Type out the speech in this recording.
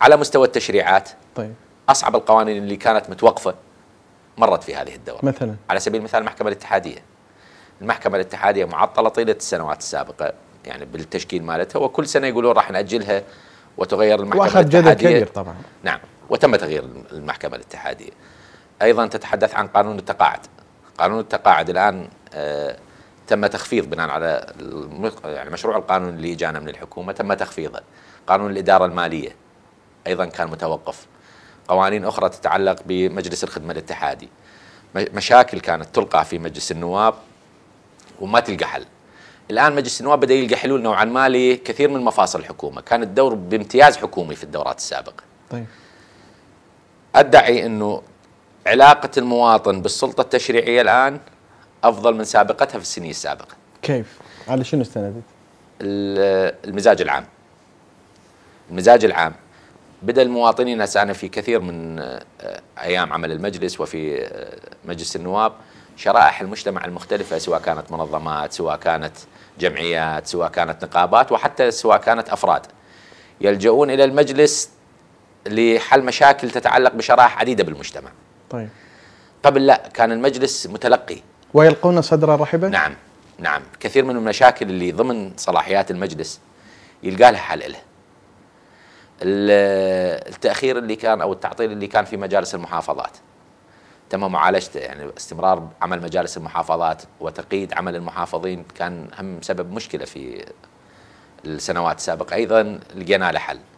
على مستوى التشريعات طيب اصعب القوانين اللي كانت متوقفه مرت في هذه الدوره مثلا على سبيل المثال المحكمه الاتحاديه المحكمه الاتحاديه معطله طيله السنوات السابقه يعني بالتشكيل مالتها وكل سنه يقولون راح ناجلها وتغير المحكمه واخذ جدل كبير طبعا نعم وتم تغيير المحكمه الاتحاديه ايضا تتحدث عن قانون التقاعد قانون التقاعد الان آه تم تخفيض بناء على يعني مشروع القانون اللي جانا من الحكومه تم تخفيضه قانون الاداره الماليه أيضا كان متوقف قوانين أخرى تتعلق بمجلس الخدمة الاتحادي مشاكل كانت تلقى في مجلس النواب وما تلقى حل الآن مجلس النواب بدأ يلقى حلول نوعا ما لكثير من مفاصل الحكومة كان الدور بامتياز حكومي في الدورات السابقة طيب. أدعي أنه علاقة المواطن بالسلطة التشريعية الآن أفضل من سابقتها في السنين السابقة كيف؟ على شنو استندت؟ المزاج العام المزاج العام بدأ المواطنين أنا في كثير من آه، أيام عمل المجلس وفي آه، مجلس النواب شرائح المجتمع المختلفة سواء كانت منظمات سواء كانت جمعيات سواء كانت نقابات وحتى سواء كانت أفراد يلجؤون إلى المجلس لحل مشاكل تتعلق بشرائح عديدة بالمجتمع طيب قبل لا كان المجلس متلقي ويلقون صدرا رحبا؟ نعم نعم كثير من المشاكل اللي ضمن صلاحيات المجلس يلقى لها حل له التاخير اللي كان او التعطيل اللي كان في مجالس المحافظات تم معالجته يعني استمرار عمل مجالس المحافظات وتقييد عمل المحافظين كان هم سبب مشكله في السنوات السابقه ايضا لقينا له حل